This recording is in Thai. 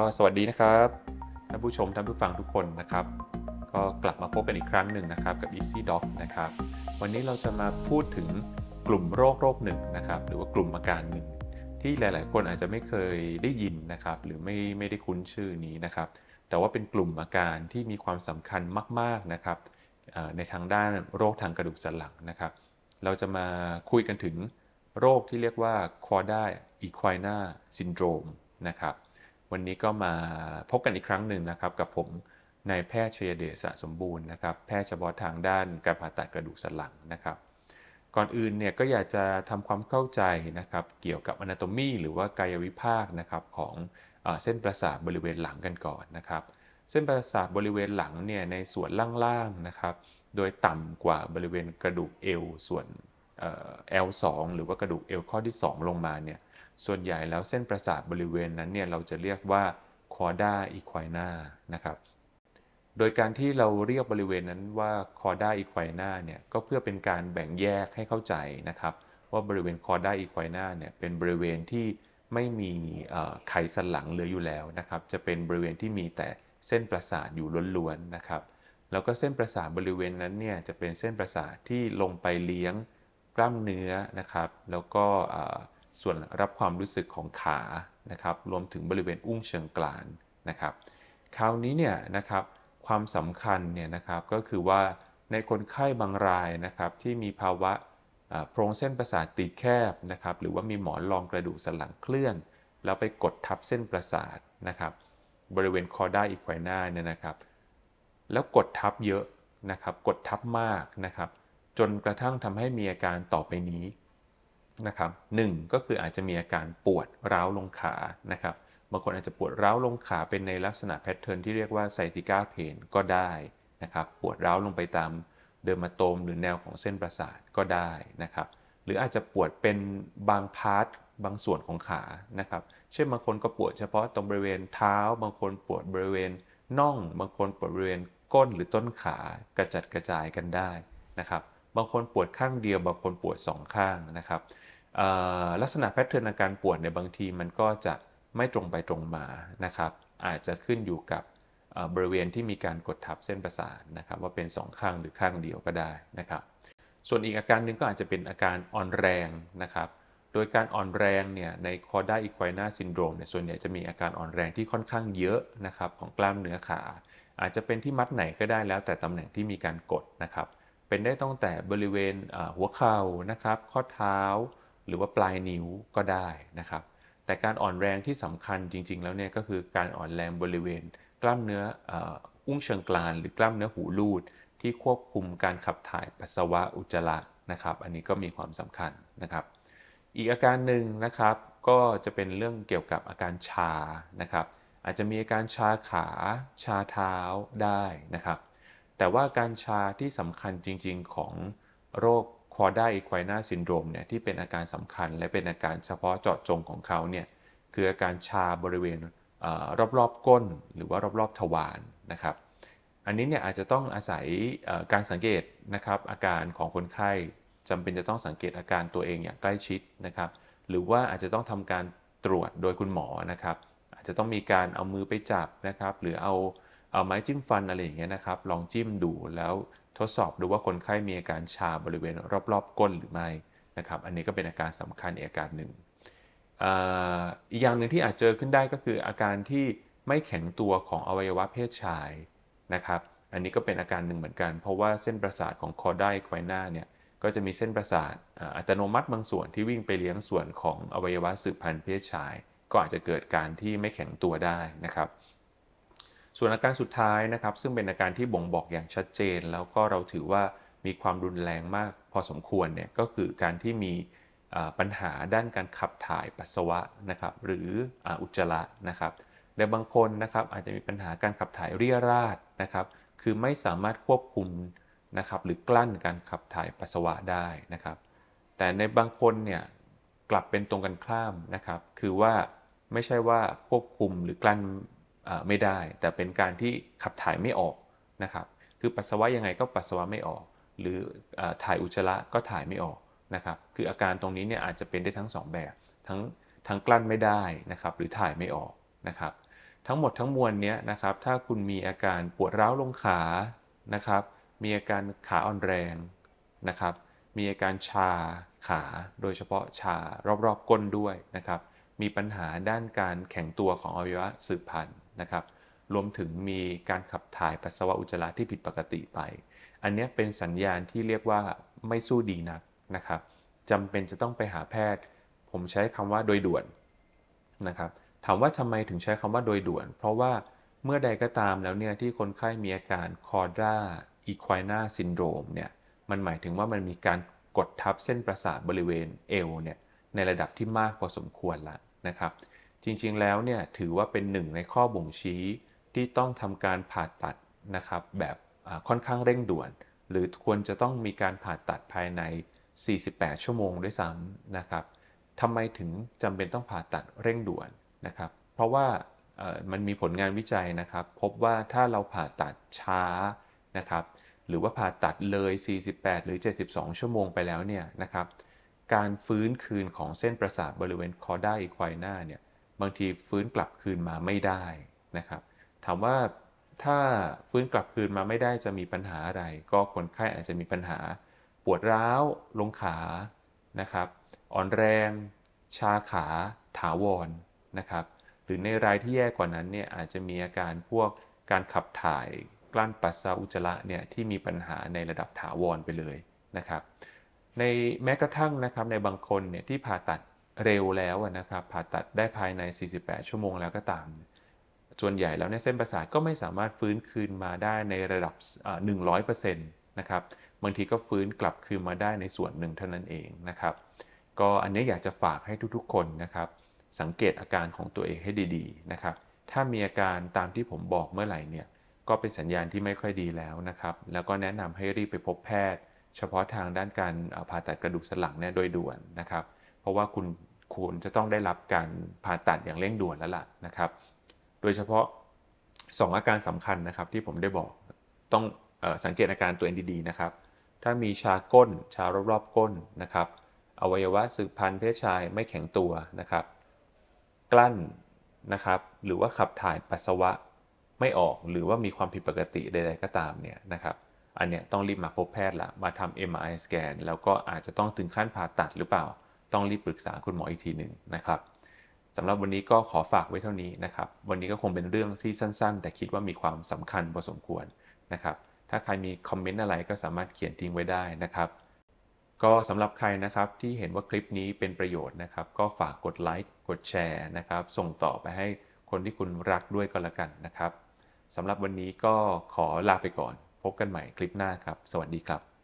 ก็สวัสดีนะครับท่านผู้ชมท่านผู้ฟังทุกคนนะครับ ก็กลับมาพบกันอีกครั้งหนึ่งนะครับ กับ Easy Doc นะครับ วันนี้เราจะมาพูดถึงกลุ่มโรคโรคหนึ่งนะครับ หรือว่ากลุ่มอาการหนึ่ง ที่หลาย ๆ คนอาจจะไม่เคยได้ยินนะครับ หรือไม่ไม่ได้คุ้นชื่อนี้นะครับ แต่ว่าเป็นกลุ่มอาการที่มีความสำคัญมาก ๆ นะครับในทางด้านโรคทางกระดูกสันหลังนะครับ เราจะมาคุยกันถึงโรคที่เรียกว่า q u a d a equina syndrome นะครับวันนี้ก็มาพบกันอีกครั้งหนึ่งนะครับกับผมนายแพทย์ชยเดชสะสมบูรณ์นะครับแพทย์เฉพาะทางด้านการผ่าตัดกระดูกสันหลังนะครับก่อนอื่นเนี่ยก็อยากจะทำความเข้าใจนะครับเกี่ยวกับอนาโตมีหรือว่ากายวิภาคนะครับของเส้นประสาทบริเวณหลังกันก่อนนะครับเส้นประสาทบริเวณหลังเนี่ยในส่วนล่างๆนะครับโดยต่ำกว่าบริเวณกระดูกเอวส่วน L2 หรือว่ากระดูกเอวข้อที่ 2 ลงมาเนี่ยส่วนใหญ่แล้วเส้นประสาทบริเวณนั้นเนี่ยเราจะเรียกว่าคอด้าอีควายนานะครับ โดยการที่เราเรียกบริเวณนั้นว่าคอด้าอีควายนาเนี่ยก็เพื่อเป็นการแบ่งแยกให้เข้าใจนะครับว่าบริเวณคอด้าอีควายนาเนี่ยเป็นบริเวณที่ไม่มีไขสันหลังเหลืออยู่แล้วนะครับ จะเป็นบริเวณที่มีแต่เส้นประสาทอยู่ล้วนๆนะครับแล้วก็เส้นประสาทบริเวณนั้นเนี่ยจะเป็นเส้นประสาทที่ลงไปเลี้ยงกล้ามเนื้อนะครับ แล้วก็ส่วนรับความรู้สึกของขานะครับ รวมถึงบริเวณอุ้งเชิงกรานนะครับคราวนี้เนี่ยนะครับความสำคัญเนี่ยนะครับก็คือว่าในคนไข้บางรายนะครับ ที่มีภาวะโพรงเส้นประสาทตีแคบนะครับหรือว่ามีหมอนรองกระดูกสันหลังเคลื่อนแล้วไปกดทับเส้นประสาทนะครับ บริเวณคอได้อีกขวายน้าเนี่ยนะครับ แล้วกดทับเยอะนะครับ กดทับมากนะครับ จนกระทั่งทำให้มีอาการต่อไปนี้นะครับหก็คืออาจจะมีอาการปวดร้าวลงขานะครับบางคนอาจจะปวดร้าวลงขาเป็นในลักษณะแพทเทิร์นที่เรียกว่าไซติก้าเพนก็ได้นะครับ ปวดร้าวลงไปตามเดอร์มาโตมหรือแนวของเส้นประสาทก็ได้นะครับ หรืออาจจะปวดเป็นบางพาร์ทบางส่วนของขานะครับ เช่นบางคนก็ปวดเฉพาะตรงบริเวณเท้า บางคนปวดบริเวณน่อง บางคนปวดบริเวณก้นหรือต้นขากระจัดกระจายกันได้นะครับ บางคนปวดข้างเดียว บางคนปวดสองข้างนะครับลักษณะแพทเทิร์นอาการปวดในบางทีมันก็จะไม่ตรงไปตรงมา นะครับ อาจจะขึ้นอยู่กับบริเวณที่มีการกดทับเส้นประสาทนะครับ ว่าเป็น 2 ข้างหรือข้างเดียวก็ได้นะครับ ส่วนอีกอาการหนึ่งก็อาจจะเป็นอาการอ่อนแรงนะครับ โดยการอ่อนแรงเนี่ยในคอร์ด้าอีควายนาซินโดรมเนี่ย ส่วนใหญ่จะมีอาการอ่อนแรงที่ค่อนข้างเยอะนะครับของกล้ามเนื้อขา อาจจะเป็นที่มัดไหนก็ได้แล้ว แต่ตำแหน่งที่มีการกดนะครับ เป็นได้ตั้งแต่บริเวณหัวเข่านะครับ ข้อเท้าหรือว่าปลายนิ้วก็ได้นะครับแต่การอ่อนแรงที่สำคัญจริง ๆแล้วเนี่ยก็คือการอ่อนแรงบริเวณ กล้ามเนื้ออุ้งเชิงกรานหรือกล้ามเนื้อหูรูด ที่ควบคุมการขับถ่ายปัสสาวะอุจจาระนะครับ อันนี้ก็มีความสำคัญนะครับ อีกอาการหนึ่งนะครับ ก็จะเป็นเรื่องเกี่ยวกับอาการชานะครับ อาจจะมีอาการชาขาชาเท้าได้นะครับแต่ว่าการชาที่สำคัญจริงๆของโรคพอได้อีควายนาซินโดรมเนี่ยที่เป็นอาการสำคัญและเป็นอาการเฉพาะเจาะจงของเขาเนี่ยคืออาการชาบริเวณรอบๆก้นหรือว่ารอบๆทวารนะครับอันนี้เนี่ยอาจจะต้องอาศัยการสังเกตนะครับ อาการของคนไข้จำเป็นจะต้องสังเกตอาการตัวเองอย่างใกล้ชิดนะครับ หรือว่าอาจจะต้องทำการตรวจโดยคุณหมอนะครับ อาจจะต้องมีการเอามือไปจับนะครับ หรือเอาเอาไม้จิ้มฟันอะไรอย่างเงี้ยนะครับ ลองจิ้มดูแล้วทดสอบดูว่าคนไข้มีอาการชาบริเวณรอบๆก้นหรือไม่นะครับ อันนี้ก็เป็นอาการสำคัญอาการหนึ่งอีกอย่างหนึ่งที่อาจเจอขึ้นได้ก็คืออาการที่ไม่แข็งตัวของอวัยวะเพศชายนะครับ อันนี้ก็เป็นอาการหนึ่งเหมือนกัน เพราะว่าเส้นประสาทของคอได้ไวายหน้าเนี่ยก็จะมีเส้นประสาทอัตโนมัติบางส่วนที่วิ่งไปเลี้ยงส่วนของอวัยวะสืบพันธุ์เพศชาย ก็อาจจะเกิดการที่ไม่แข็งตัวได้นะครับส่วนอาการสุดท้ายนะครับซึ่งเป็นอาการที่บ่งบอกอย่างชัดเจน แล้วก็เราถือว่ามีความรุนแรงมากพอสมควรเนี่ยก็คือการที่มีปัญหาด้านการขับถ่ายปัสสาวะนะครับหรืออุจจาระนะครับแนบางคนนะครับอาจจะมีปัญหาการขับถ่ายเรียราดนะครับ คือไม่สามารถควบคุมนะครับหรือกลั้นการขับถ่ายปัสสาวะได้นะครับ แต่ในบางคนเนี่ยกลับเป็นตรงกันข้ามนะครับคือว่าไม่ใช่ว่าควบคุมหรือกลั้นไม่ได้แต่เป็นการที่ขับถ่ายไม่ออกนะครับ คือปัสสาวะยังไงก็ปัสสาวะไม่ออก หรือถ่ายอุจจาระก็ถ่ายไม่ออกนะครับ คืออาการตรงนี้เนี่ยอาจจะเป็นได้ทั้ง2แบบทั้งทั้งกลั้นไม่ได้นะครับหรือถ่ายไม่ออกนะครับทั้งหมดทั้งมวลเนี้ยนะครับถ้าคุณมีอาการปวดร้าวลงขานะครับมีอาการขาอ่อนแรงนะครับมีอาการชาขาโดยเฉพาะชารอบๆก้นด้วยนะครับมีปัญหาด้านการแข็งตัวของอวัยวะสืบพันธุ์นะครับรวมถึงมีการขับถ่ายปัสสาวะอุจจาระที่ผิดปกติไป อันนี้เป็นสัญญาณที่เรียกว่าไม่สู้ดีนักนะครับจำเป็นจะต้องไปหาแพทย์ ผมใช้คำว่าโดยด่วนนะครับ ถามว่าทำไมถึงใช้คำว่าโดยด่วน เพราะว่าเมื่อใดก็ตามแล้วเนี่ยที่คนไข้มีอาการคอร์ดาอีควายนาซินโดรมเนี่ย มันหมายถึงว่ามันมีการกดทับเส้นประสาทบริเวณเอวเนี่ยในระดับที่มากพอสมควรละนะครับจริงๆแล้วเนี่ยถือว่าเป็นหนึ่งในข้อบ่งชี้ที่ต้องทำการผ่าตัดนะครับแบบค่อนข้างเร่งด่วน หรือควรจะต้องมีการผ่าตัดภายใน 48 ชั่วโมงด้วยซ้ำนะครับทำไมถึงจำเป็นต้องผ่าตัดเร่งด่วนนะครับเพราะว่ามันมีผลงานวิจัยนะครับพบว่าถ้าเราผ่าตัดช้านะครับหรือว่าผ่าตัดเลย 48 หรือ 72 ชั่วโมงไปแล้วเนี่ยนะครับการฟื้นคืนของเส้นประสาทบริเวณคอได้อีควายหน้าเนี่ยบางทีฟื้นกลับคืนมาไม่ได้นะครับ ถามว่าถ้าฟื้นกลับคืนมาไม่ได้จะมีปัญหาอะไร ก็คนไข้อาจจะมีปัญหา ปวดร้าวลงขานะครับอ่อนแรง ชาขาถาวรนะครับหรือในรายที่แย่กว่านั้นเนี่ยอาจจะมีอาการพวกการขับถ่ายกลั้นปัสสาวะอุจจาระเนี่ยที่มีปัญหาในระดับถาวรไปเลยนะครับในแม้กระทั่งนะครับในบางคนเนี่ยที่ผ่าตัดเร็วแล้วนะครับผ่าตัดได้ภายใน 48 ชั่วโมงแล้วก็ตาม ส่วนใหญ่แล้วเนี่ยเส้นประสาทก็ไม่สามารถฟื้นคืนมาได้ในระดับ100%นะครับ บางทีก็ฟื้นกลับคืนมาได้ในส่วนหนึ่งเท่านั้นเองนะครับ ก็อันนี้อยากจะฝากให้ทุกๆ คนนะครับ สังเกตอาการของตัวเองให้ดีๆนะครับ ถ้ามีอาการตามที่ผมบอกเมื่อไหร่เนี่ย ก็เป็นสัญญาณที่ไม่ค่อยดีแล้วนะครับ แล้วก็แนะนำให้รีบไปพบแพทย์ เฉพาะทางด้านการผ่าตัดกระดูกสันหลังเนี่ยโดยด่วนนะครับราะว่าคุณควรจะต้องได้รับการผ่าตัดอย่างเร่งด่วนแล้วล่ะนะครับ โดยเฉพาะ 2 อาการสำคัญนะครับที่ผมได้บอกต้องอสังเกตอาการตัวเองดีๆนะครับ ถ้ามีชาก้นชารอบๆก้นนะครับ อวัยวะสืบพันธุ์เพศชายไม่แข็งตัวนะครับ กลั้นนะครับ หรือว่าขับถ่ายปัสสาวะไม่ออก หรือว่ามีความผิดปกติใด ๆก็ตามเนี่ยนะครับ อันเนี้ยต้องรีบมาพบแพทย์ละมาทำ MRI สแกนแล้วก็อาจจะต้องถึงขั้นผ่าตัดหรือเปล่าต้องรีบปรึกษาคุณหมออีกทีหนึ่งนะครับสำหรับวันนี้ก็ขอฝากไว้เท่านี้นะครับ วันนี้ก็คงเป็นเรื่องที่สั้น ๆ แต่คิดว่ามีความสำคัญพอสมควรนะครับ ถ้าใครมีคอมเมนต์อะไรก็สามารถเขียนทิ้งไว้ได้นะครับ ก็สำหรับใครนะครับที่เห็นว่าคลิปนี้เป็นประโยชน์นะครับ ก็ฝากกดไลค์กดแชร์นะครับส่งต่อไปให้คนที่คุณรักด้วยก็แล้วกันนะครับสำหรับวันนี้ก็ขอลาไปก่อน พบกันใหม่คลิปหน้าครับ สวัสดีครับ